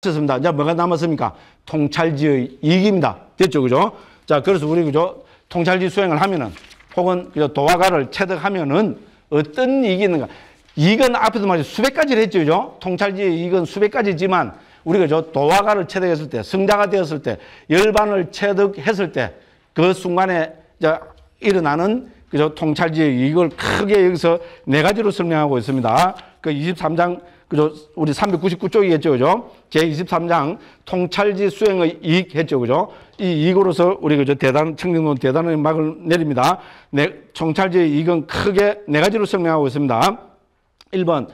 됐습니다. 이제 뭐가 남았습니까? 통찰지의 이익입니다. 됐죠, 그죠? 자, 그래서 우리 그죠? 통찰지 수행을 하면은 혹은 그죠? 도화가를 체득하면은 어떤 이익이 있는가? 이익은 앞에서 말이 수백 가지를 했죠, 그죠? 통찰지의 이익은 수백 가지지만 우리가 저 도화가를 체득했을 때, 승자가 되었을 때, 열반을 체득했을 때 그 순간에 일어나는 그저 통찰지의 이익을 크게 여기서 네 가지로 설명하고 있습니다. 그 23장 그죠? 우리 399쪽이겠죠, 그죠? 제23장 통찰지 수행의 이익 했죠, 그죠? 이 이익으로서 우리 그죠? 대단, 청정론 대단한 악을 내립니다. 네, 통찰지의 이익은 크게 네 가지로 설명하고 있습니다. 1번,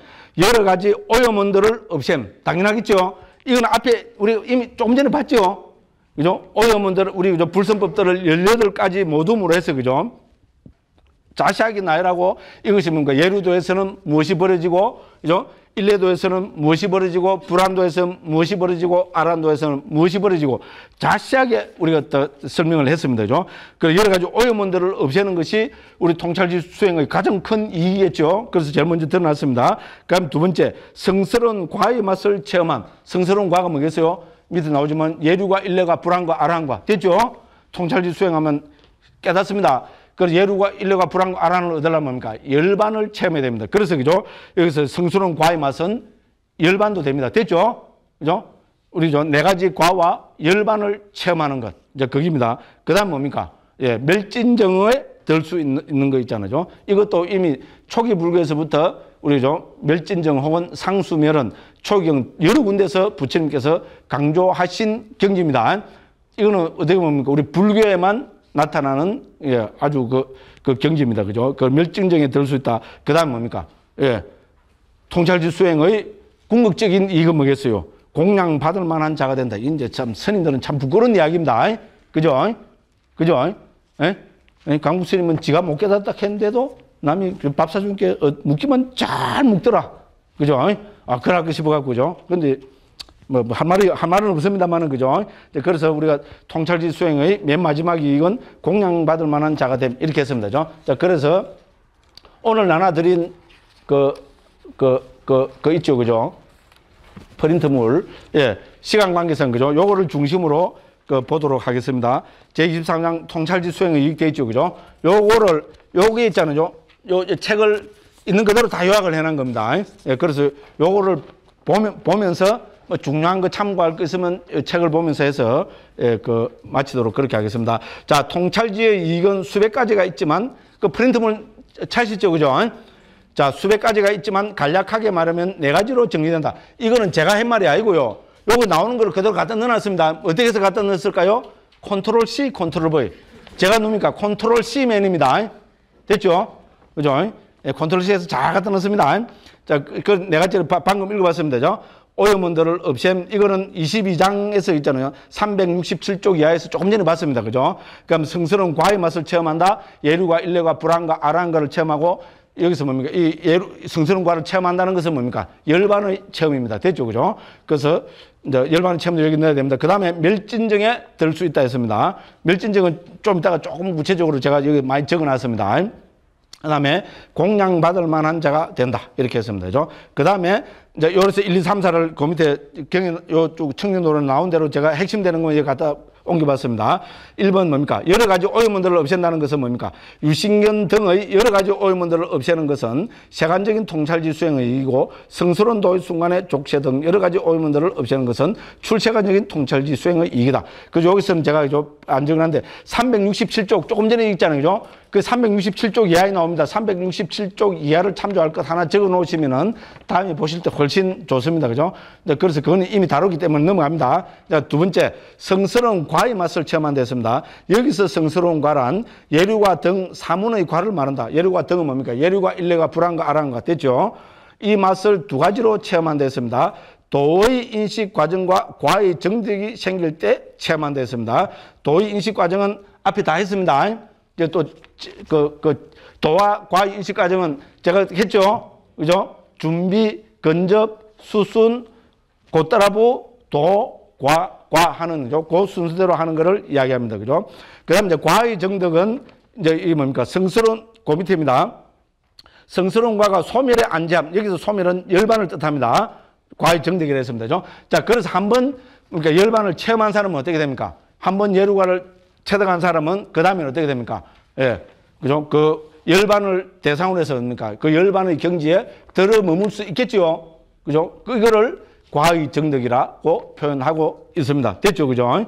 여러 가지 오염원들을 없앰. 당연하겠죠? 이건 앞에 우리 이미 조금 전에 봤죠? 그죠? 오염원들, 우리 그죠? 불선법들을 18가지 모둠으로 해서, 그죠? 자세하게나열하고 이것이 뭔가 예루도에서는 무엇이 벌어지고 그죠? 일레도에서는 무엇이 벌어지고 불안도에서는 무엇이 벌어지고 아란도에서는 무엇이 벌어지고 자세하게 우리가 또 설명을 했습니다. 그죠? 여러 가지 오염원들을 없애는 것이 우리 통찰지 수행의 가장 큰 이익이겠죠. 그래서 제일 먼저 드러났습니다. 그다음두 번째 성스러운 과의 맛을 체험한 성스러운 과가 뭐겠어요? 밑에 나오지만 예류가 일레가 불안과 아란과 됐죠? 통찰지 수행하면 깨닫습니다. 그래서 예루가 인류가 불안과 아란을 얻으려면 뭡니까? 열반을 체험해야 됩니다. 그래서 그죠? 여기서 성스러운 과의 맛은 열반도 됩니다. 됐죠? 그죠? 우리 저 네 가지 과와 열반을 체험하는 것. 이제 거기입니다. 그다음 뭡니까? 예, 멸진정에 들수 있는, 있는 거 있잖아요. 이것도 이미 초기 불교에서부터 우리죠 멸진정 혹은 상수멸은 초경 여러 군데서 부처님께서 강조하신 경지입니다. 이거는 어떻게 봅니까? 우리 불교에만 나타나는 예, 아주 그, 그 경지입니다. 그죠? 그 멸증정에 들 수 있다. 그 다음 뭡니까? 예. 통찰지 수행의 궁극적인 이거 익 뭐겠어요? 공양 받을 만한 자가 된다. 이제 참선인들은참 부끄러운 이야기입니다. 그죠? 그죠? 예? 예? 강국 스님은 지가 못 깨닫다 했는데도 남이 그 밥 사준 게 어, 묵기만 잘 묵더라. 그죠? 아, 그럴 것이 뭐가 그죠? 근데 뭐, 할 말이, 할 말은 없습니다만은, 그죠? 그래서 우리가 통찰지 수행의 맨 마지막이 익은 공양받을 만한 자가 됨. 이렇게 했습니다. 죠 자, 그래서 오늘 나눠드린 그, 그, 그, 그 있죠. 그죠? 프린트물. 예. 시간 관계상, 그죠? 요거를 중심으로 그 보도록 하겠습니다. 제23장 통찰지 수행의 이익돼 있죠. 그죠? 요거를, 요게 있잖아요. 요, 요 책을 있는 그대로 다 요약을 해놓은 겁니다. 예. 그래서 요거를 보면, 보면서 뭐 중요한 거 참고할 거 있으면 책을 보면서 해서 예, 그 마치도록 그렇게 하겠습니다. 자, 통찰지의 이익은 수백 가지가 있지만 그 프린트물 차시죠, 그죠? 자, 수백 가지가 있지만 간략하게 말하면 네 가지로 정리된다. 이거는 제가 한 말이 아니고요. 요거 나오는 걸 그대로 갖다 넣어놨습니다. 어떻게 해서 갖다 넣었을까요? 컨트롤 C, 컨트롤 V. 제가 누굽니까? 컨트롤 C 맨입니다. 됐죠? 그죠? 예, 컨트롤 C에서 잘 갖다 넣습니다. 자, 그, 그 네 가지를 방금 읽어봤습니다. 죠 오염원들을 없앰 이거는 22장에서 있잖아요. 367쪽 이하에서 조금 전에 봤습니다. 그죠? 그럼 성스러운 과의 맛을 체험한다. 예루가 일레가 불안과 아란가를 체험하고 여기서 뭡니까? 이 예루 성스러운 과를 체험한다는 것은 뭡니까? 열반의 체험입니다. 됐죠? 그죠? 그래서 이제 열반의 체험도 여기 넣어야 됩니다. 그다음에 멸진정에들 수 있다 했습니다. 멸진정은좀 이따가 조금 구체적으로 제가 여기 많이 적어 놨습니다. 그 다음에 공양받을 만한 자가 된다. 이렇게 했습니다. 그죠? 그 다음에, 이제 요래서 1, 2, 3, 4를 그 밑에 경연, 요쪽 청년도로 나온 대로 제가 핵심되는 거 이제 갖다 옮겨봤습니다. 1번 뭡니까? 여러 가지 오염원들을 없앤다는 것은 뭡니까? 유신견 등의 여러 가지 오염원들을 없애는 것은 세간적인 통찰지 수행의 이이고 성스러운 도의 순간에 족쇄 등 여러 가지 오염원들을 없애는 것은 출세간적인 통찰지 수행의 이익이다. 그래서 여기서는 제가 좀 안정한데 을 367쪽 조금 전에 읽잖아요. 그죠? 그 367쪽 이하에 나옵니다. 367쪽 이하를 참조할 것 하나 적어 놓으시면은 다음에 보실 때 훨씬 좋습니다. 그죠? 네, 그래서 그거는 이미 다루기 때문에 넘어갑니다. 두 번째, 성스러운 과의 맛을 체험한 데있습니다 여기서 성스러운 과란 예류과 등 사문의 과를 말한다. 예류과 등은 뭡니까? 예류과 일례가 불안과 아랑과 됐죠? 이 맛을 두 가지로 체험한 데있습니다 도의 인식 과정과 과의 정득이 생길 때 체험한 데있습니다 도의 인식 과정은 앞에 다 했습니다. 이제 또그 그, 그 도와 과의 인식 과정은 제가 했죠. 그죠? 준비, 근접, 수순, 곧따라부 도, 과, 과 하는 요그 순서대로 하는 거를 이야기합니다. 그죠? 그다음 이제 과의 정덕은 이제 이 뭡니까? 성스러운 고 밑입니다. 성스러운 과가 소멸의 안지함. 여기서 소멸은 열반을 뜻합니다. 과의 정덕이라 했습니다. 그죠? 자, 그래서 한번 그러니까 열반을 체험한 사람은 어떻게 됩니까? 한번 예루과를 체득한 사람은 그 다음에 는 어떻게 됩니까? 예. 그죠? 그 열반을 대상으로 해서 뭡니까? 그 열반의 경지에 들어 머물 수 있겠지요? 그죠? 그거를 과의 정덕이라고 표현하고 있습니다. 됐죠? 그죠?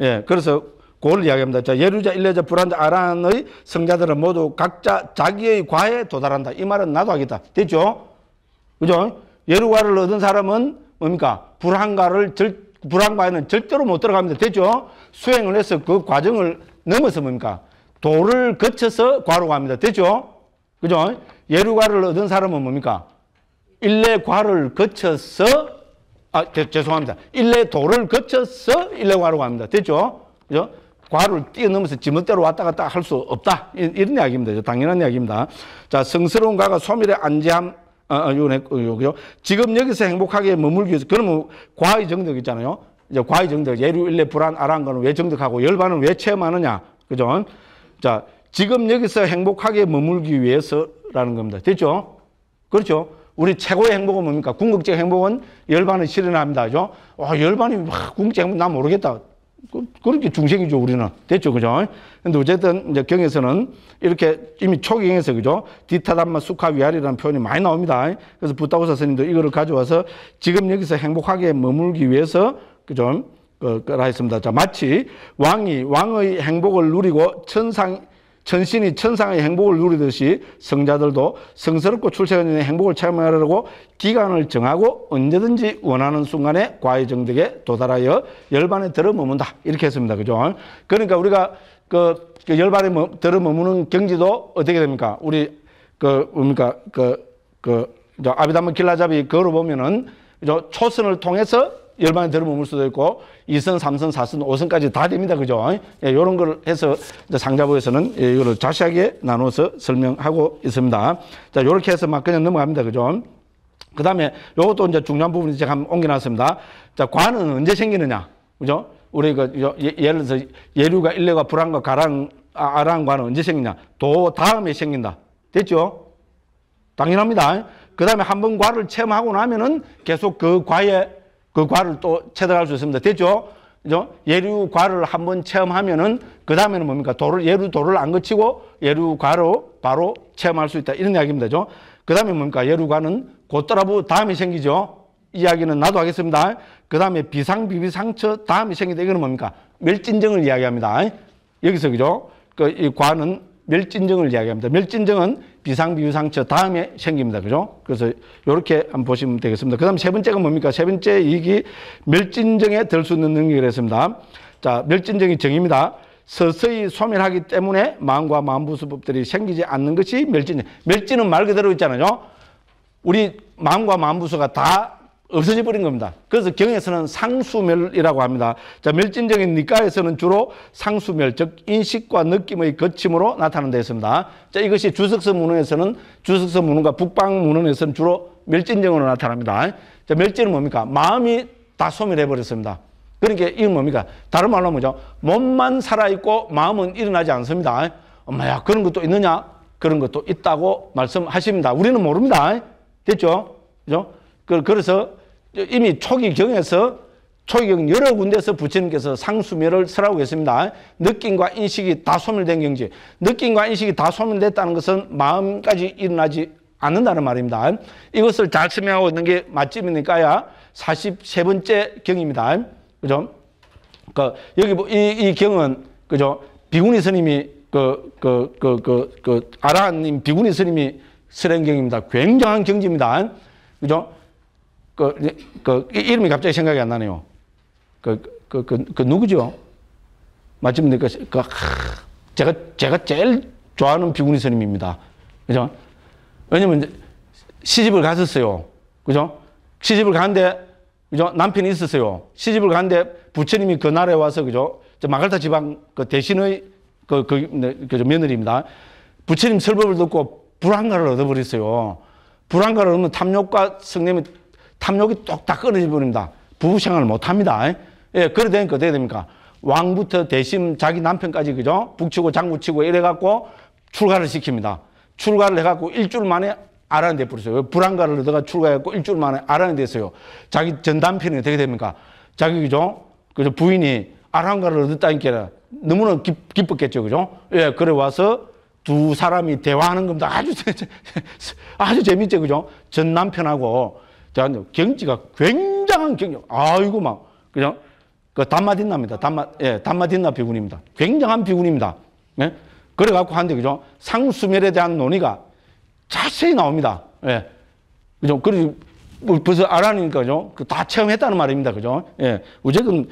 예. 그래서 그걸 이야기합니다. 자, 예루자, 일레자, 불안자, 아란의 성자들은 모두 각자 자기의 과에 도달한다. 이 말은 나도 하겠다. 됐죠? 그죠? 예루과를 얻은 사람은 뭡니까? 불안과를 절, 불안과에는 절대로 못 들어갑니다. 됐죠? 수행을 해서 그 과정을 넘어서 뭡니까? 도를 거쳐서 과로 갑니다. 됐죠? 그죠? 예루과를 얻은 사람은 뭡니까? 일례과를 거쳐서 아, 제, 죄송합니다. 일례도를 거쳐서 일례과로 갑니다. 됐죠? 그죠? 과를 뛰어넘어서 지멋대로 왔다 갔다 할 수 없다. 이런 이야기입니다. 당연한 이야기입니다. 자, 성스러운 가가 소멸의 안지함, 어, 어, 요, 요, 요, 지금 여기서 행복하게 머물기 위해서, 그러면 과의 정덕 있잖아요. 이제 과의 정득, 예루, 일레, 불안, 아랑가는 왜 정득하고 열반은 왜 체험하느냐. 그죠? 자, 지금 여기서 행복하게 머물기 위해서라는 겁니다. 됐죠? 그렇죠? 우리 최고의 행복은 뭡니까? 궁극적 행복은 열반을 실현합니다. 그죠? 와, 열반이 막 궁극적 행복, 나 모르겠다. 그, 그렇게 중생이죠, 우리는. 됐죠, 그죠? 근데 어쨌든, 이제 경에서는 이렇게 이미 초경에서, 그죠? 디타담마 수카 위아리라는 표현이 많이 나옵니다. 그래서 부타고 사생님도 이거를 가져와서 지금 여기서 행복하게 머물기 위해서 좀 거라 어, 했습니다. 자, 마치 왕이 왕의 행복을 누리고 천상 천신이 천상의 행복을 누리듯이 성자들도 성스럽고 출세하는 행복을 체험하려고 기간을 정하고 언제든지 원하는 순간에 과의 정득에 도달하여 열반에 들어 머문다. 이렇게 했습니다. 그죠? 그러니까 우리가 그, 그 열반에 머, 들어 머무는 경지도 어떻게 됩니까? 우리 그 뭡니까? 그그 아비담은 길라잡이 그로 보면은 초선을 통해서 열반에 들어보물 수도 있고 이선삼선사선오선까지다 됩니다. 그죠? 예, 요런 걸 해서 상자부에서는 예, 이거를 자세하게 나눠서 설명하고 있습니다. 자, 요렇게 해서 막 그냥 넘어갑니다. 그죠? 그 다음에 요것도 이제 중요한 부분이 제가 한번 옮겨놨습니다. 자, 관은 언제 생기느냐? 그죠? 우리 그 예, 예를 들어서 예류가 일례가 불안과 가랑 아, 아랑 과는 언제 생기냐? 도 다음에 생긴다. 됐죠? 당연합니다. 그 다음에 한번 과를 체험하고 나면은 계속 그 과에 그 과를 또 체득할 수 있습니다. 됐죠? 그죠? 예류과를 한번 체험하면은 그 다음에는 뭡니까? 도를 예루 도를 안 거치고 예루과로 바로 체험할 수 있다. 이런 이야기입니다. 그 다음에 뭡니까? 예루과는 곧따라부 다음이 생기죠. 이야기는 나도 하겠습니다. 그 다음에 비상 비비 상처 다음이 생기다 이거는 뭡니까? 멸진정을 이야기합니다. 여기서 그죠? 그 이 과는 멸진정을 이야기합니다. 멸진정은 비상, 비유상, 저 다음에 생깁니다. 그죠? 그래서 요렇게 한번 보시면 되겠습니다. 그 다음 세 번째가 뭡니까? 세 번째 이익이 멸진정에 들 수 있는 능력이했습니다 자, 멸진정이 정입니다. 서서히 소멸하기 때문에 마음과 마음부수법들이 생기지 않는 것이 멸진. 멸진은 말 그대로 있잖아요. 우리 마음과 마음부수가 다 없어져 버린 겁니다. 그래서 경에서는 상수멸이라고 합니다. 자, 멸진적인 니까에서는 주로 상수멸, 즉 인식과 느낌의 거침으로 나타난 데 있습니다. 자, 이것이 주석서 문헌에서는 주석서 문헌과 북방 문헌에서는 주로 멸진적으로 나타납니다. 자, 멸진은 뭡니까? 마음이 다 소멸해 버렸습니다. 그러니까 이건 뭡니까? 다른 말로 뭐죠? 몸만 살아있고 마음은 일어나지 않습니다. 엄마야, 그런 것도 있느냐? 그런 것도 있다고 말씀하십니다. 우리는 모릅니다. 됐죠? 그죠? 그, 그래서 이미 초기 경에서 초기경 여러 군데서 부처님께서 상수묘을 쓰라고 했습니다. 느낌과 인식이 다 소멸된 경지. 느낌과 인식이 다 소멸됐다는 것은 마음까지 일어나지 않는다는 말입니다. 이것을 잘 설명하고 있는 게 맛집이니까야 43번째 경입니다. 그죠? 그, 여기, 뭐 이, 이 경은, 그죠? 비구니 스님이, 그, 그, 그, 그, 그, 아라님 비구니 스님이 쓰는 경입니다. 굉장한 경지입니다. 그죠? 그, 그, 이름이 갑자기 생각이 안 나네요. 그, 그, 그, 그 누구죠? 맞습니다. 그, 그 제가, 제가 제일 좋아하는 비구니 스님입니다. 그죠? 왜냐면 시집을 갔었어요. 그죠? 시집을 갔는데, 그죠? 남편이 있었어요. 시집을 갔는데 부처님이 그 나라에 와서, 그죠? 마갈타 지방 그 대신의 그, 그, 그, 그 며느리입니다. 부처님 설법을 듣고 불안가를 얻어버렸어요. 불안가를 얻으면 탐욕과 성냄이 탐욕이 똑딱 끊어져 버립니다. 부부 생활을 못 합니다. 예, 그래 되니까 어떻게 됩니까? 왕부터 대신 자기 남편까지 그죠? 북치고 장구치고 이래갖고 출가를 시킵니다. 출가를 해갖고 일주일 만에 아란이 돼버렸어요. 불안가를 얻어가 출가해갖고 일주일 만에 아란이 됐어요. 자기 전 남편이 어떻게 됩니까? 자기 그죠? 그죠? 부인이 아란가를 얻었다니까 너무나 기, 기뻤겠죠. 그죠? 예, 그래 와서 두 사람이 대화하는 겁니다. 아주, 아주 재밌죠. 그죠? 전 남편하고 제 경지가 굉장한 경력. 아이고, 막, 그냥, 그 단마딘나입니다. 단마, 예, 단마딘나 비군입니다. 굉장한 비군입니다. 예? 그래갖고 한데, 그죠? 상수멸에 대한 논의가 자세히 나옵니다. 예. 그죠? 뭐 그 벌써 알아니까, 그죠? 다 체험했다는 말입니다. 그죠? 예. 어쨌든,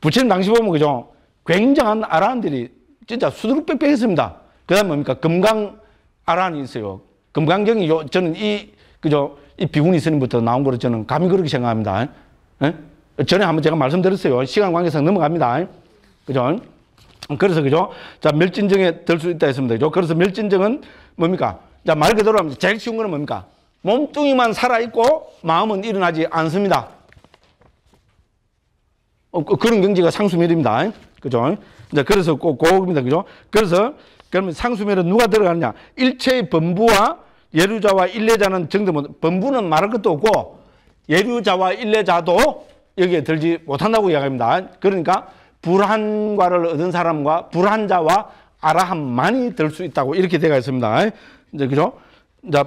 부처님 당시 보면, 그죠? 굉장한 아란들이 진짜 수두룩빽빽했습니다. 그다음 뭡니까? 금강 아란이 있어요. 금강경이 요, 저는 이, 그죠? 이 비구니 스님부터 나온 거로 저는 감히 그렇게 생각합니다. 예? 전에 한번 제가 말씀드렸어요. 시간 관계상 넘어갑니다. 그죠? 그래서 그죠? 자, 멸진증에 들 수 있다 했습니다. 그죠? 그래서 멸진증은 뭡니까? 자, 말 그대로 하면 제일 쉬운 거는 뭡니까? 몸뚱이만 살아있고 마음은 일어나지 않습니다. 어, 그, 그런 경지가 상수멸입니다. 그죠? 자, 그래서 꼭, 꼭입니다. 그죠? 그래서, 그러면 상수멸은 누가 들어가느냐? 일체의 범부와 예루자와 일례자는 정도 못, 범부는 말할 것도 없고 예루자와 일례자도 여기에 들지 못한다고 이야기합니다. 그러니까 불안과를 얻은 사람과 불안자와 아라함만이 들 수 있다고 이렇게 되어 있습니다. 이제 그죠? 자,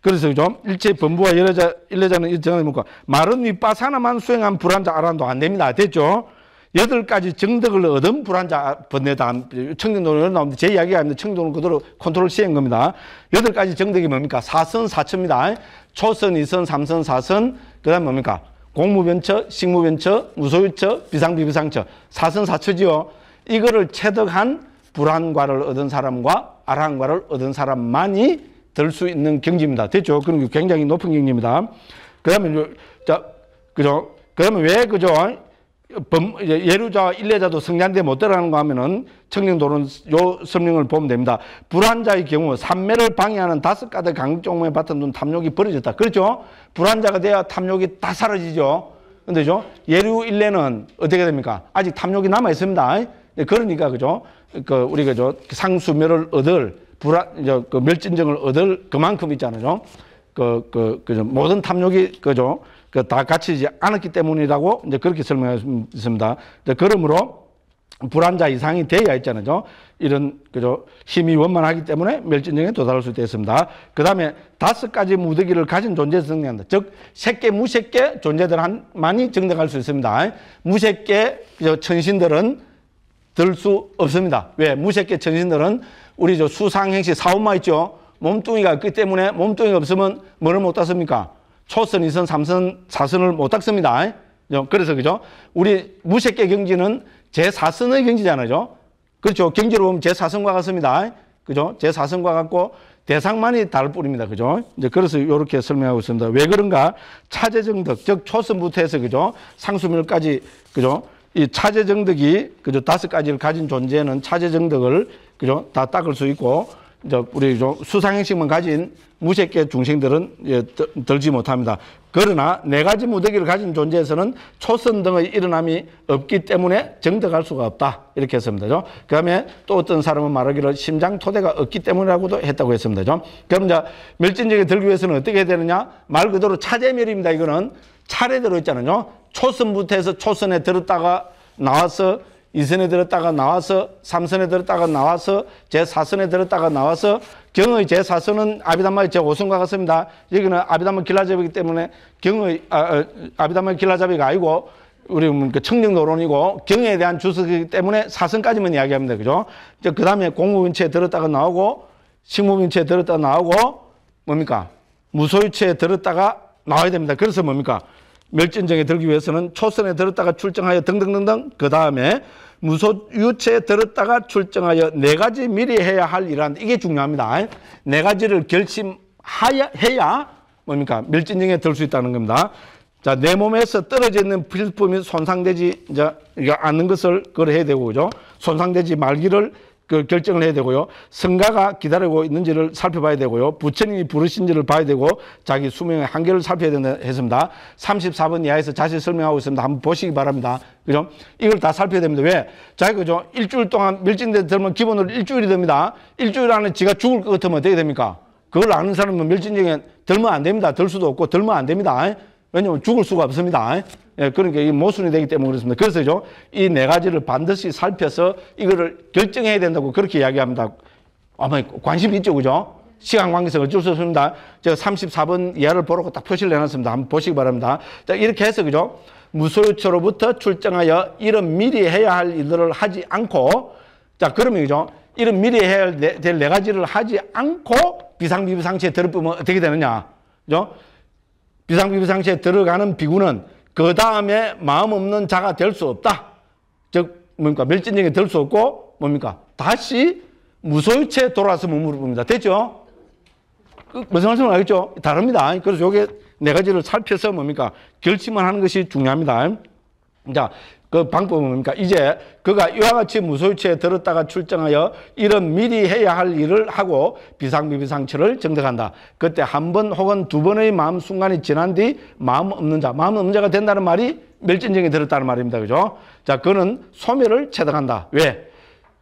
그래서 그 일체 범부와 일례자, 일례자는 일정을 묻고 마른 윗바사나만 수행한 불한자 아라함도 안 됩니다. 됐죠? 여덟 가지 정덕을 얻은 불안자 번뇌다 청년론으로 나옵니다제 이야기가 아닙니다. 청년론 그대로 컨트롤 C인 겁니다. 여덟 가지 정덕이 뭡니까? 사선사처입니다. 초선, 이선, 삼선, 사선 그 다음 뭡니까? 공무변처, 식무변처, 무소유처, 비상비비상처 사선사처지요. 이거를 체득한 불안과를 얻은 사람과 아랑과를 얻은 사람만이 들 수 있는 경지입니다. 됐죠? 그런게 굉장히 높은 경지입니다. 그 다음에, 자, 그죠? 그러면 왜, 그죠? 범, 예루자와 일례자도 성장대못 들어가는 거 하면은 청령도는요 설명을 보면 됩니다. 불환자의 경우 삼매를 방해하는 다섯 가지 강종에 받은 탐욕이 벌어졌다. 그렇죠? 불환자가 돼야 탐욕이 다 사라지죠. 근데죠? 예루 일례는 어떻게 됩니까? 아직 탐욕이 남아 있습니다. 네, 그러니까 그죠? 그 우리가 저 상수멸을 얻을 불안 저 그 멸진정을 얻을 그만큼 있잖아요. 그 그 그, 그, 모든 탐욕이 그죠? 그 다갖히지 않았기 때문이라고 이제 그렇게 설명했습니다. 이제 그러므로 불안자 이상이 되어야했잖아요 이런 그죠 힘이 원만하기 때문에 멸진형에 도달할 수 있습니다. 그 다음에 다섯 가지 무더기를 가진 존재에서 정리한다. 즉 새끼 무새끼 존재들한많이증당할수 있습니다. 무새끼 천신들은 들 수 없습니다. 왜 무새끼 천신들은 우리 저 수상행시 사업마 있죠. 몸뚱이가 있기 때문에 몸뚱이가 없으면 뭐를 못 땄습니까? 초선, 이선, 삼선사선을못 닦습니다. 그래서 그죠? 우리 무색계 경지는 제사선의 경지잖아요. 그렇죠. 경지로 보면 제사선과 같습니다. 그죠? 제사선과 같고 대상만이 다를 뿐입니다. 그죠? 이제 그래서 이렇게 설명하고 있습니다. 왜 그런가? 차제정덕, 즉 초선부터 해서 그죠? 상수밀까지 그죠? 이 차제정덕이 그죠? 다섯 가지를 가진 존재는 차제정덕을 그죠? 다 닦을 수 있고 우리 수상행식만 가진 무색계 중생들은 예, 들지 못합니다. 그러나 네 가지 무대기를 가진 존재에서는 초선 등의 일어남이 없기 때문에 정득할 수가 없다. 이렇게 했습니다. 그 다음에 또 어떤 사람은 말하기를 심장 토대가 없기 때문이라고도 했다고 했습니다. 그럼 이제 멸진적에 들기 위해서는 어떻게 해야 되느냐? 말 그대로 차제멸입니다. 이거는 차례대로 있잖아요. 초선부터 해서 초선에 들었다가 나와서 2선에 들었다가 나와서 3선에 들었다가 나와서 제4선에 들었다가 나와서 경의 제4선은 아비다마의 제5선과 같습니다. 여기는 아비다마 길라잡이기 때문에 경의 아, 어, 아비다마 길라잡이가 아니고 우리 음, 그 청력 노론이고 경에 대한 주석이기 때문에 4선까지만 이야기합니다. 그죠? 그 다음에 공무인체에 들었다가 나오고 식무인체에 들었다가 나오고 뭡니까? 무소유체에 들었다가 나와야 됩니다. 그래서 뭡니까? 멸진정에 들기 위해서는 초선에 들었다가 출정하여 등등등등 그 다음에 무소유체에 들었다가 출정하여 네 가지 미리 해야 할 일한다. 이게 중요합니다. 네 가지를 결심해야 뭡니까? 밀진증에 들 수 있다는 겁니다. 자, 내 몸에서 떨어져 있는 필품이 손상되지 이제 않는 것을 그걸 해야 되고, 그죠? 손상되지 말기를 그 결정을 해야 되고요. 성가가 기다리고 있는지를 살펴봐야 되고요. 부처님이 부르신지를 봐야 되고 자기 수명의 한계를 살펴야 된다 했습니다. 34번 이하에서 자세히 설명하고 있습니다. 한번 보시기 바랍니다. 그죠? 이걸 다 살펴야 됩니다. 왜? 자기가 그죠? 일주일 동안 밀진돼 들면 기본으로 일주일이 됩니다. 일주일 안에 지가 죽을 것 같으면 어떻게 됩니까? 그걸 아는 사람은 밀진증에 들면 안 됩니다. 들 수도 없고 들면 안 됩니다. 왜냐면 죽을 수가 없습니다. 예, 그러니까 이 모순이 되기 때문에 그렇습니다. 그래서죠. 이 네 가지를 반드시 살펴서 이거를 결정해야 된다고 그렇게 이야기합니다. 아마 관심 있죠, 그죠? 시간 관계상 어쩔 수 없습니다. 제가 34번 예를 보라고 딱 표시를 해놨습니다. 한번 보시기 바랍니다. 자, 이렇게 해서, 그죠? 무소유처로부터 출정하여 이런 미리 해야 할 일들을 하지 않고, 자, 그러면, 그죠? 이런 미리 해야 될네 네 가지를 하지 않고 비상비상시에 부 들어보면 어떻게 되느냐? 그죠? 비상비상시에 들어가는 비구는 그 다음에 마음 없는 자가 될 수 없다. 즉 뭡니까 멸진력이 될 수 없고 뭡니까 다시 무소유체에 돌아서 몸으로 봅니다. 됐죠? 그 무슨 말씀을 알겠죠? 다릅니다. 그래서 요게 네 가지를 살펴서 뭡니까 결심을 하는 것이 중요합니다. 자그 방법은 뭡니까? 이제 그가 이와 같이 무소유치에 들었다가 출정하여 이런 미리 해야 할 일을 하고 비상비비상처를 정득한다. 그때 한 번 혹은 두 번의 마음 순간이 지난 뒤 마음 없는 자, 마음 없는 자가 된다는 말이 멸진정이 들었다는 말입니다. 그죠? 자, 그는 소멸을 체득한다. 왜?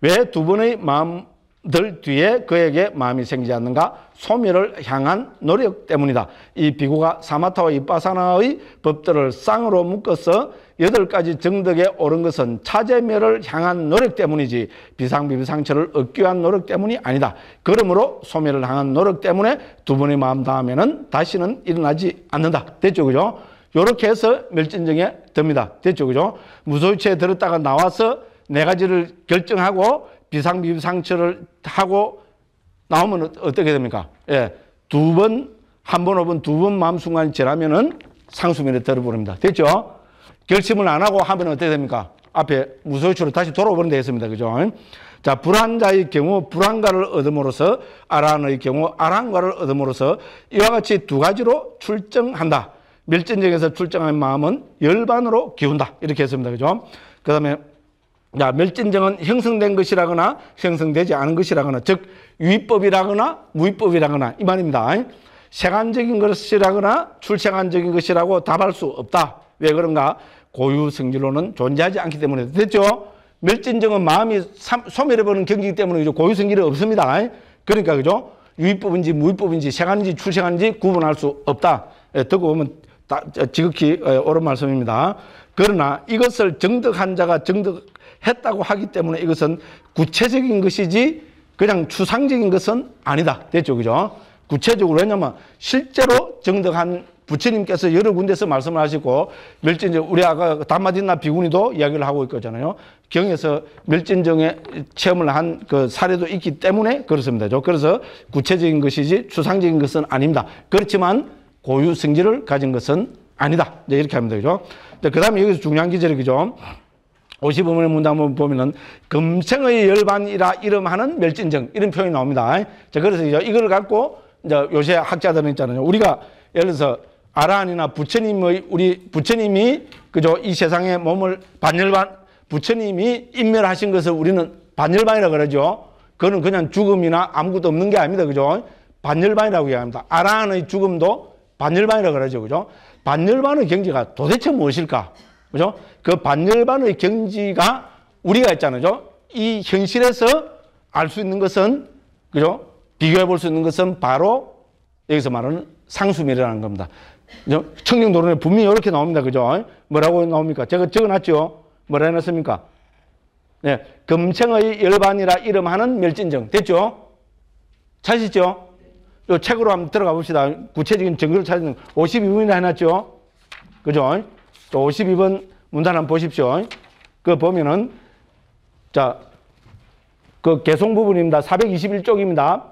왜 두 번의 마음 들 뒤에 그에게 마음이 생기지 않는가? 소멸을 향한 노력 때문이다. 이 비구가 사마타와 이빠사나의 법들을 쌍으로 묶어서 여덟 가지 정덕에 오른 것은 차재멸을 향한 노력 때문이지 비상비비상처를 얻기 위한 노력 때문이 아니다. 그러므로 소멸을 향한 노력 때문에 두 번의 마음 다음에는 다시는 일어나지 않는다. 됐죠? 그죠? 요렇게 해서 멸진정에 듭니다. 됐죠? 그죠? 무소유체에 들었다가 나와서 네 가지를 결정하고 비상비상처를 하고 나오면 어떻게 됩니까? 예. 두 번, 한 번, 오번, 두 번 마음 순간이 지나면은 상수면에 들어버립니다. 됐죠? 결심을 안 하고 하면 어떻게 됩니까? 앞에 무소유치로 다시 돌아오면 되겠습니다. 그죠? 자, 불안자의 경우 불안가를 얻음으로써 아란의 경우 아란가를 얻음으로써 이와 같이 두 가지로 출정한다. 멸진적에서 출정한 마음은 열반으로 기운다. 이렇게 했습니다. 그죠? 그 다음에 자, 멸진정은 형성된 것이라거나 형성되지 않은 것이라거나 즉 위법이라거나 무위법이라거나 이 말입니다. 세간적인 것이라거나 출생한적인 것이라고 답할 수 없다. 왜 그런가? 고유 성질로는 존재하지 않기 때문에 됐죠? 멸진정은 마음이 소멸해버는 경기 때문에 고유 성질이 없습니다. 그러니까 그죠? 유입법인지 무입법인지 세간인지 출생한지 구분할 수 없다. 예, 듣고 보면 다, 지극히 어, 옳은 말씀입니다. 그러나 이것을 정득한 자가 정득했다고 하기 때문에 이것은 구체적인 것이지 그냥 추상적인 것은 아니다. 됐죠? 그죠? 구체적으로 왜냐면 실제로 정득한 부처님께서 여러 군데서 말씀을 하시고 멸진제 우리 아까 담마디나 비구니도 이야기를 하고 있거든요 경에서 멸진정의 체험을 한 그 사례도 있기 때문에 그렇습니다. 그래서 구체적인 것이지 추상적인 것은 아닙니다. 그렇지만 고유 성질을 가진 것은 아니다. 네, 이렇게 합니다. 그죠? 그 다음에 여기서 중요한 기절이 그죠? 55번의 문단을 보면은 금생의 열반이라 이름하는 멸진정 이런 표현이 나옵니다. 자, 그래서 이걸 갖고 이제 요새 학자들은 있잖아요. 우리가 예를 들어서 아라한이나 부처님의 우리 부처님이 그죠 이 세상에 몸을 반열반 부처님이 인멸하신 것을 우리는 반열반이라 고 그러죠. 그거는 그냥 죽음이나 아무것도 없는 게 아닙니다. 그죠? 반열반이라고 얘기합니다. 아라한의 죽음도 반열반이라 고 그러죠. 그죠? 반열반의 경지가 도대체 무엇일까? 그죠? 그 반열반의 경지가 우리가 있잖아요. 이 현실에서 알 수 있는 것은 그죠? 비교해 볼 수 있는 것은 바로 여기서 말하는 상수밀이라는 겁니다. 그죠? 청정 도론에 분명히 이렇게 나옵니다. 그죠? 뭐라고 나옵니까? 제가 적어놨죠? 뭐라 해놨습니까? 네. 금생의 열반이라 이름하는 멸진정. 됐죠? 찾으시죠? 요 책으로 한번 들어가 봅시다. 구체적인 증거를 찾는 52번이나 해놨죠? 그죠? 또 52번 문단 한번 보십시오. 그 보면은, 자, 그 개송 부분입니다. 421쪽입니다.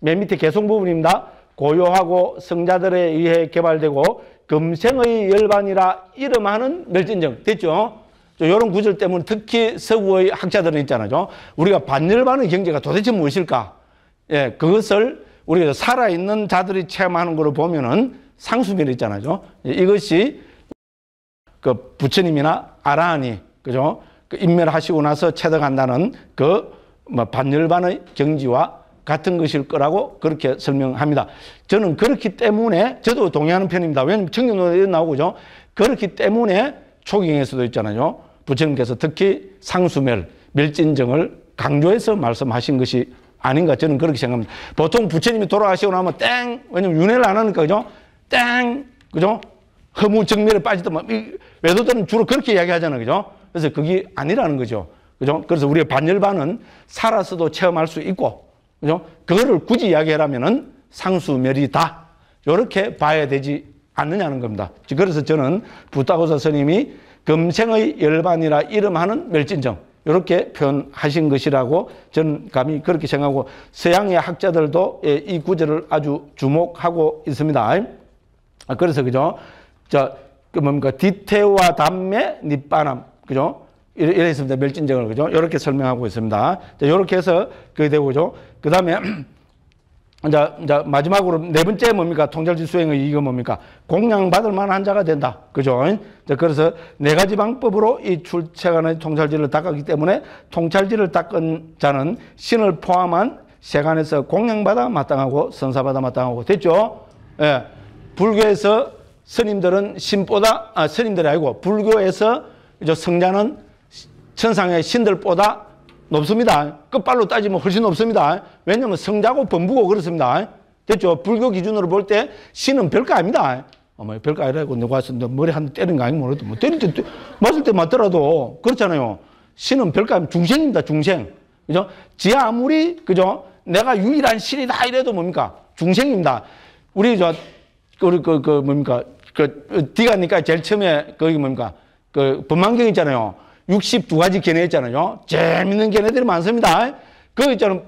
맨 밑에 개송 부분입니다. 고요하고 성자들에 의해 개발되고 금생의 열반이라 이름하는 멸진정 됐죠? 이런 구절 때문에 특히 서구의 학자들은 있잖아요. 우리가 반열반의 경제가 도대체 무엇일까? 예, 그것을 우리가 살아있는 자들이 체험하는 것을 보면은 상수별 있잖아요. 예, 이것이 그 부처님이나 아라하니, 그죠? 그 인멸하시고 나서 체득한다는 그뭐 반열반의 경지와 같은 것일 거라고 그렇게 설명합니다. 저는 그렇기 때문에 저도 동의하는 편입니다. 왜냐면 청년노예 나오고죠. 그렇기 때문에 초경에서도 있잖아요. 부처님께서 특히 상수멸, 밀진정을 강조해서 말씀하신 것이 아닌가 저는 그렇게 생각합니다. 보통 부처님이 돌아가시고 나면 땡 왜냐면 윤회를 안 하니까 그죠? 땡 그죠? 허무 정멸에 빠지더만 외도들은 주로 그렇게 이야기하잖아요. 그죠? 그래서 그게 아니라는 거죠. 그죠? 그래서 우리의 반열반은 살아서도 체험할 수 있고 그죠? 그거를 굳이 이야기하라면은 상수멸이다. 이렇게 봐야 되지 않느냐는 겁니다. 그래서 저는 부타고선생님이 금생의 열반이라 이름하는 멸진정 이렇게 표현하신 것이라고 저는 감히 그렇게 생각하고 서양의 학자들도 예, 이 구절을 아주 주목하고 있습니다. 아, 그래서 그죠? 저 그 뭡니까 디테와 담매 니빠남 그죠? 이래 이래 있습니다. 멸진적을 그죠? 이렇게 설명하고 있습니다. 자, 이렇게 해서 그게 되고 그죠? 그 다음에 이제, 이제 마지막으로 네 번째 뭡니까? 통절지 수행의 이거 뭡니까? 공양받을 만한 자가 된다. 그죠? 자, 그래서 네 가지 방법으로 이출체간의 통찰지를 닦았기 때문에 통찰지를 닦은 자는 신을 포함한 세간에서 공양받아 마땅하고 선사받아 마땅하고 됐죠? 예. 불교에서 스님들은 신보다, 아, 스님들이 아니고 불교에서 이제 성자는 천상의 신들보다 높습니다. 끝발로 따지면 훨씬 높습니다. 왜냐면 성자고 범부고 그렇습니다. 됐죠? 불교 기준으로 볼 때 신은 별거 아닙니다. 어머, 별거 아니라고 누가 와서 머리 한대 때린 거 아니면 모르겠다. 뭐 때릴 때, 맞을 때 맞더라도 그렇잖아요. 신은 별거 아닙니다. 중생입니다. 중생. 그죠? 지 아무리, 그죠? 내가 유일한 신이다 이래도 뭡니까? 중생입니다. 우리 저, 우리 그, 그, 그 뭡니까? 그, 어, 디가니까 제일 처음에 거기 뭡니까? 그, 법망경 있잖아요. 62가지 견해 있잖아요. 재밌는 견해들이 많습니다. 그 있잖아.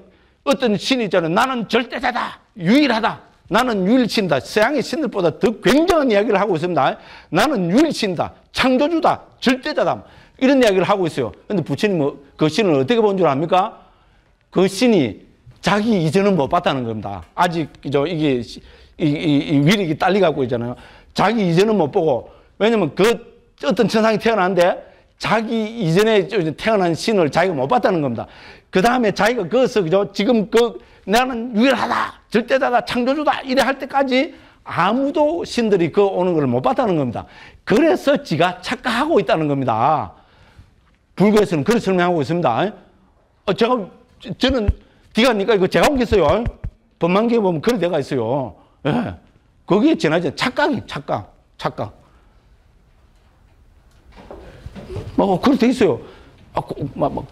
어떤 신이 있잖아. 요 나는 절대자다. 유일하다. 나는 유일신다. 서양의 신들보다 더 굉장한 이야기를 하고 있습니다. 나는 유일신다. 창조주다. 절대자다. 이런 이야기를 하고 있어요. 근데 부처님은 그 신을 어떻게 본 줄 압니까? 그 신이 자기 이전은 못 봤다는 겁니다. 아직 저 이게 이, 이, 이 위력이 딸리갖고 있잖아요. 자기 이전은 못 보고 왜냐면 그 어떤 천상이 태어났는데 자기 이전에 태어난 신을 자기가 못 봤다는 겁니다. 그 다음에 자기가 그것을 그죠? 지금 그 나는 유일하다, 절대자다, 창조주다 이래 할 때까지 아무도 신들이 그 오는 것을 못 봤다는 겁니다. 그래서 지가 착각하고 있다는 겁니다. 불교에서는 그렇게 설명하고 있습니다. 어, 제가 저는 디가니까 이거 제가 옮겼어요. 법만기에 보면 그런 데가 있어요. 예. 거기에 지나지 착각이 착각, 착각. 뭐, 그렇게 돼 있어요.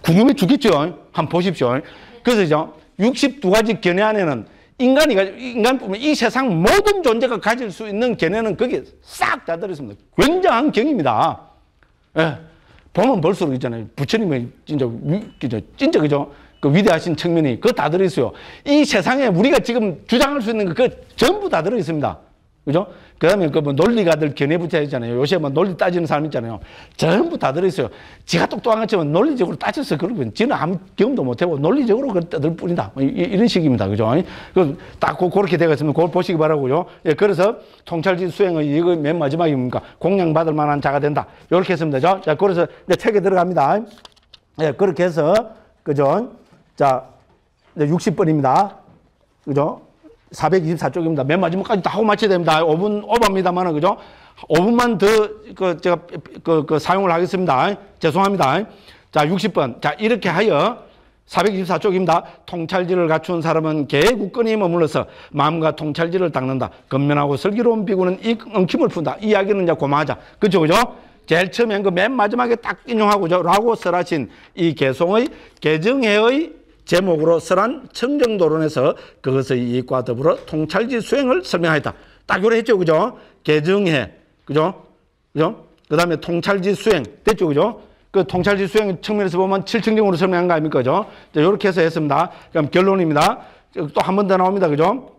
궁금해 아, 죽겠죠. 한번 보십시오. 그래서 62가지 견해 안에는 인간이, 인간뿐만 이 세상 모든 존재가 가질 수 있는 견해는 거기에 싹다 들어있습니다. 굉장한 경입니다. 예. 보면 볼수록 있잖아요. 부처님의 진짜, 진짜, 그죠? 그 위대하신 측면이 그거 다 들어있어요. 이 세상에 우리가 지금 주장할 수 있는 그 전부 다 들어있습니다. 그죠? 그 다음에 그 뭐 논리가들 견해 부터했잖아요 요새 뭐 논리 따지는 사람 있잖아요. 전부 다 들어있어요. 지가 똑똑한 것처럼 논리적으로 따져서 그런 건 지는 아무 경험도 못해고 논리적으로 그걸 떠들 뿐이다. 뭐 이런 이 식입니다. 그죠? 그 딱 고, 그렇게 되어 있으면 그걸 보시기 바라고요. 예, 그래서 통찰지 수행의 이거 맨 마지막입니까? 공양받을 만한 자가 된다. 이렇게 했으면 되죠. 자, 그래서 이제 책에 들어갑니다. 예, 그렇게 해서, 그죠? 자, 이제 60번입니다. 그죠? 424쪽입니다. 맨 마지막까지 다 하고 마쳐야 됩니다. 5분 오버입니다만은 그죠? 5분만 더 그 제가 그, 그 사용을 하겠습니다. 죄송합니다. 자, 60번. 자, 이렇게 하여 424쪽입니다. 통찰지를 갖춘 사람은 개의 굳건히 머물러서 마음과 통찰지를 닦는다. 건면하고 슬기로운 비구는 이 엉킴을 푼다. 이야기는 이제 고마하자. 그죠, 그죠? 제일 처음엔 그 맨 마지막에 딱 인용하고죠. 라고 쓰라신 이 개송의, 개정해의 제목으로 설한 청정도론에서 그것의 이익과 더불어 통찰지 수행을 설명하였다. 딱 요래 했죠. 그죠? 개정해. 그죠? 그죠? 그 다음에 통찰지 수행. 됐죠. 그죠? 그 통찰지 수행 측면에서 보면 칠층정으로 설명한 거 아닙니까? 그죠? 요렇게 해서 했습니다. 그럼 결론입니다. 또 한 번 더 나옵니다. 그죠?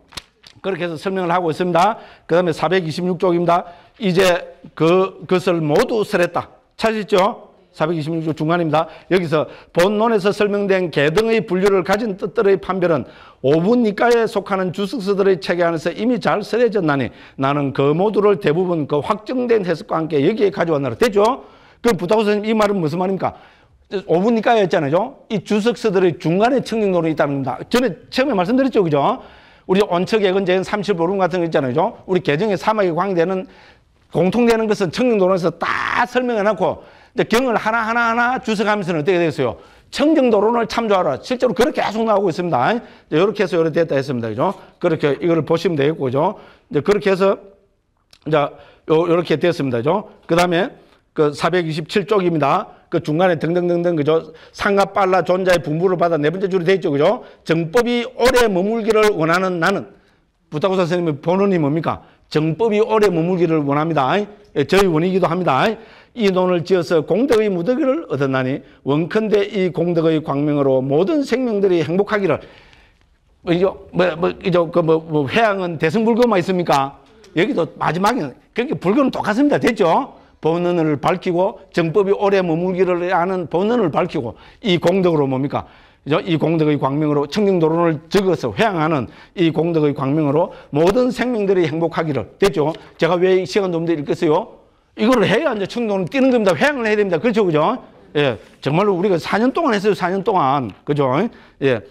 그렇게 해서 설명을 하고 있습니다. 그 다음에 426쪽입니다. 이제 그, 것을 모두 설했다. 찾으셨죠? 426조 중간입니다. 여기서 본론에서 설명된 개 등의 분류를 가진 뜻들의 판별은 오분니까에 속하는 주석서들의 체계 안에서 이미 잘 쓰여졌나니 나는 그 모두를 대부분 그 확정된 해석과 함께 여기에 가져왔나라. 되죠? 그럼 부탁 선생님 이 말은 무슨 말입니까? 오분니까에 했잖아요. 이 주석서들의 중간에 청정론이 있답니다. 전에 처음에 말씀드렸죠. 그죠? 우리 온척액은제인 35론 같은 거 있잖아요. 우리 개정의 사막이 광대는 공통되는 것은 청정론에서 다 설명해 놓고 근데 경을 하나하나하나 주석하면서는 어떻게 됐어요? 청정도론을 참조하라. 실제로 그렇게 계속 나오고 있습니다. 이렇게 해서 이렇게 됐다 했습니다. 그죠? 그렇게 이걸 보시면 되겠고, 그죠? 이제 그렇게 해서 이제 요, 렇게 됐습니다. 그죠? 그 다음에 그 427쪽입니다. 그 중간에 등등등등 그죠? 상가 빨라 존재의 분부를 받아 네 번째 줄이 돼 있죠. 그죠? 정법이 오래 머물기를 원하는 나는 부탁고 선생님의 본원이 뭡니까? 정법이 오래 머물기를 원합니다. 예, 저희 원이기도 합니다. 이 논을 지어서 공덕의 무더기를 얻었나니 원컨대 이 공덕의 광명으로 모든 생명들이 행복하기를 이죠 뭐뭐 이죠 그뭐 뭐, 뭐, 뭐, 그 뭐 회양은 대승불교만 있습니까? 여기도 마지막에 그렇게 불교는 똑같습니다. 됐죠? 본원을 밝히고 정법이 오래 머물기를 하는 본원을 밝히고 이 공덕으로 뭡니까? 이 공덕의 광명으로 청정도론을 적어서 회양하는 이 공덕의 광명으로 모든 생명들이 행복하기를 됐죠? 제가 왜 시간도 없는데 읽겠어요? 이걸 해야 이제 충동은 뛰는 겁니다. 회항을 해야 됩니다. 그렇죠, 그죠? 예, 정말로 우리가 4년 동안 했어요. 4년 동안. 그죠? 예,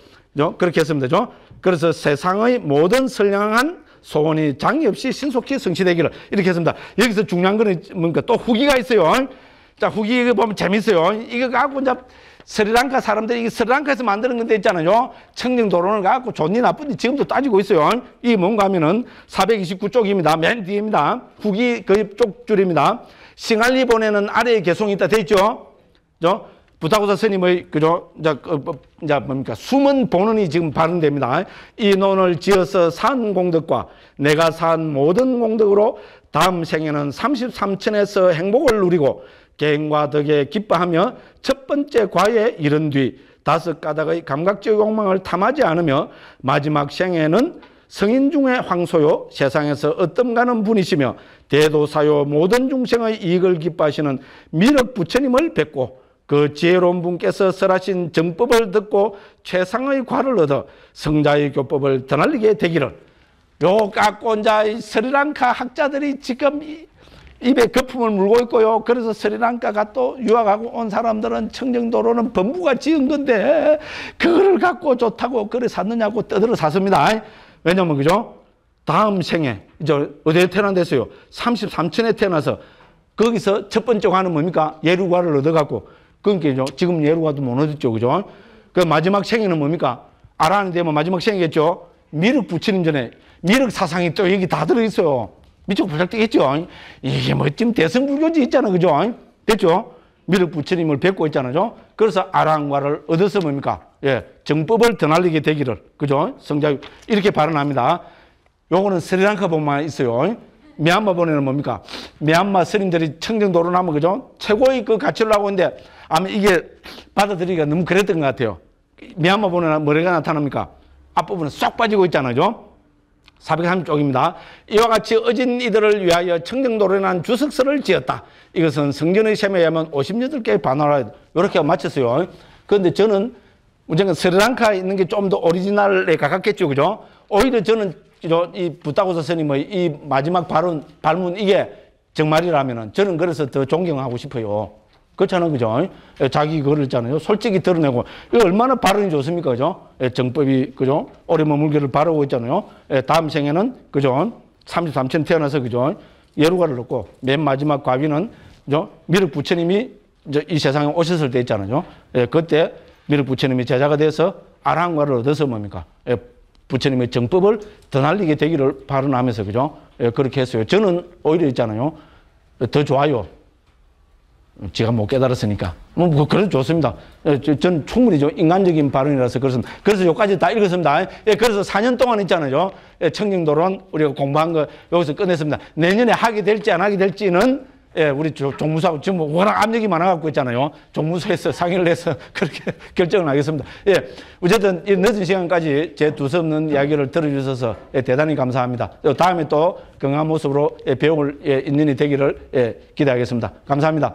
그렇게 했습니다. 그죠? 그래서 세상의 모든 선량한 소원이 장애 없이 신속히 성취되기를 이렇게 했습니다. 여기서 중요한 거는 뭔가 또 후기가 있어요. 자, 후기 보면 재밌어요. 이거 갖고 이제 스리랑카 사람들이 스리랑카에서 만드는 건데 있잖아요. 청정도로를 갖고 좋니 나쁜지 지금도 따지고 있어요. 이 뭔가 하면은 429쪽입니다. 맨 뒤입니다. 국이 그 쪽줄입니다. 싱할리본에는 아래에 개송이 있다 돼 있죠. 그죠? 부타고사 스님의 그죠? 자, 자 뭡니까? 숨은 본원이 지금 발현됩니다. 이 논을 지어서 산 공덕과 내가 산 모든 공덕으로 다음 생에는 33천에서 행복을 누리고 개행과 덕에 기뻐하며 첫 번째 과에 이른 뒤 다섯 가닥의 감각적 욕망을 탐하지 않으며 마지막 생에는 성인 중의 황소요 세상에서 어떤가는 분이시며 대도사요 모든 중생의 이익을 기뻐하시는 미륵 부처님을 뵙고 그 지혜로운 분께서 설하신 정법을 듣고 최상의 과를 얻어 성자의 교법을 드날리게 되기를 요 까꼰자의 스리랑카 학자들이 지금 입에 거품을 물고 있고요. 그래서 스리랑카가 또 유학하고 온 사람들은 청정도로는 범부가 지은 건데 그거를 갖고 좋다고 그래 샀느냐고 떠들어 샀습니다. 왜냐면 그죠? 다음 생에 이제 어디에 태어났어요? 33천에 태어나서 거기서 첫 번째 관는 뭡니까? 예루과를 얻어갖고 그러니까 지금 예루과도 못 얻었죠. 그죠? 그 마지막 생에는 뭡니까? 알아는 되면 뭐 마지막 생이겠죠? 미륵 부처는 전에 미륵 사상이 또 여기 다 들어있어요. 미치고 불작되겠죠. 이게 뭐지 금 대승불교지 있잖아. 그죠? 됐죠? 미륵 부처님을 뵙고 있잖아요. 그래서 아랑과를 얻어서 뭡니까? 예. 정법을 더 날리게 되기를. 그죠? 성자 이렇게 발언합니다. 요거는 스리랑카 본만 있어요. 미얀마 본에는 뭡니까? 미얀마 스님들이 청정도로 나면 그죠? 최고의 그 가치를 하고 있는데 아마 이게 받아들이기가 너무 그랬던 것 같아요. 미얀마 본에는 머리가 나타납니까? 앞부분은 쏙 빠지고 있잖아요. 430쪽입니다. 이와 같이 어진 이들을 위하여 청정노련한 주석서를 지었다. 이것은 성전의 셈에 의하면 58개의 반나라 이렇게 마쳤어요. 그런데 저는 우선 스리랑카에 있는 게 좀 더 오리지널에 가깝겠죠. 그죠? 오히려 저는 이부타고선생님의이 마지막 발언, 발문 이게 정말이라면은 저는 그래서 더 존경하고 싶어요. 그렇잖아요. 그죠? 예, 자기 그걸 있잖아요. 솔직히 드러내고. 이거 얼마나 발언이 좋습니까? 그죠? 예, 정법이, 그죠? 오리운 물결을 바르고 있잖아요. 예, 다음 생에는, 그죠? 33천 태어나서, 그죠? 예루가를 놓고 맨 마지막 과비는 그죠? 미륵 부처님이 이 세상에 오셨을 때 있잖아요. 그때 미륵 부처님이 제자가 돼서 아랑과를 얻어서 뭡니까? 부처님의 정법을 더 날리게 되기를 발언하면서, 그죠? 그렇게 했어요. 저는 오히려 있잖아요. 더 좋아요. 지가 못 깨달았으니까. 뭐, 뭐그래도 좋습니다. 예, 전 충분히 좀 인간적인 발언이라서 그렇습니다. 그래서 여기까지 다 읽었습니다. 예, 그래서 4년 동안 있잖아요. 예, 청정도론 우리가 공부한 거 여기서 끝냈습니다. 내년에 하게 될지 안 하게 될지는 예, 우리 종무사하고 지금 뭐 워낙 압력이 많아갖고 있잖아요. 종무사에서 상의를 해서 그렇게 결정을 하겠습니다. 예, 어쨌든 이 늦은 시간까지 제 두서없는 이야기를 들어주셔서 예, 대단히 감사합니다. 다음에 또 건강한 모습으로 예, 배움을 예, 인연이 되기를 예, 기대하겠습니다. 감사합니다.